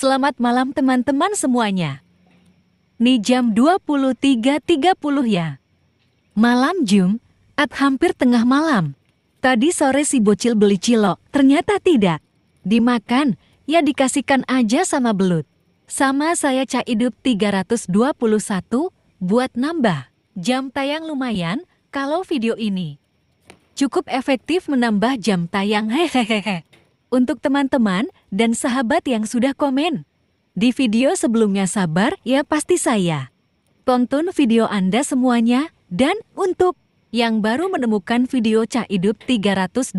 Selamat malam teman-teman semuanya. Ni jam 23.30 ya. Malam Jum, at hampir tengah malam. Tadi sore si bocil beli cilok, ternyata tidak. Dimakan, ya dikasihkan aja sama belut. Sama saya cah hidup 321 buat nambah. Jam tayang lumayan kalau video ini. Cukup efektif menambah jam tayang hehehehe untuk teman-teman dan sahabat yang sudah komen. Di video sebelumnya sabar, ya pasti saya. Tonton video Anda semuanya dan untuk yang baru menemukan video Cak Hidup 321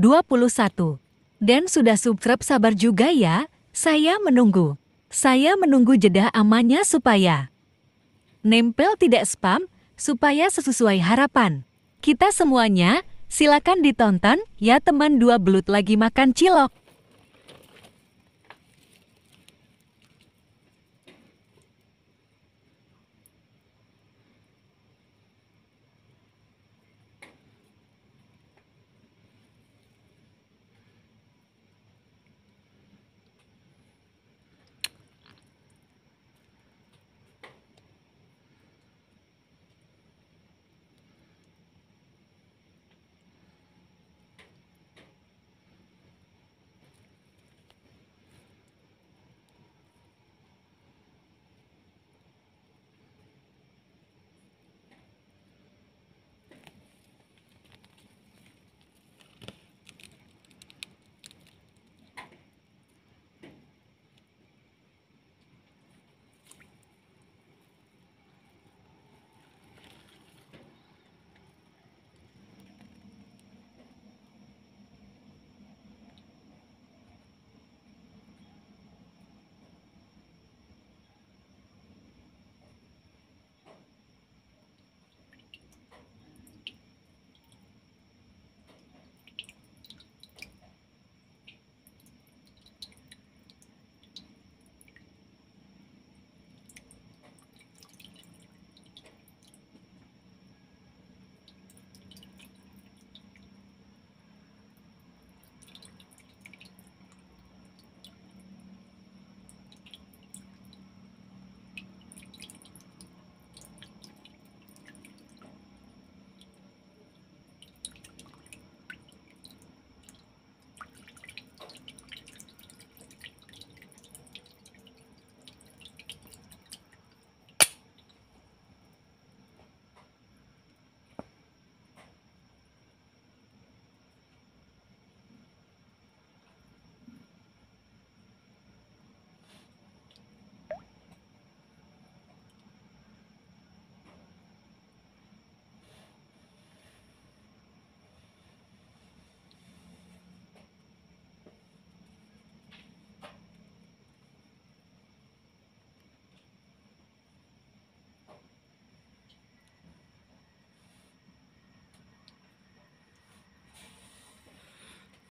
dan sudah subscribe sabar juga ya, saya menunggu. Saya menunggu jeda amannya supaya nempel tidak spam supaya sesuai harapan. Kita semuanya silakan ditonton ya teman dua belut lagi makan cilok.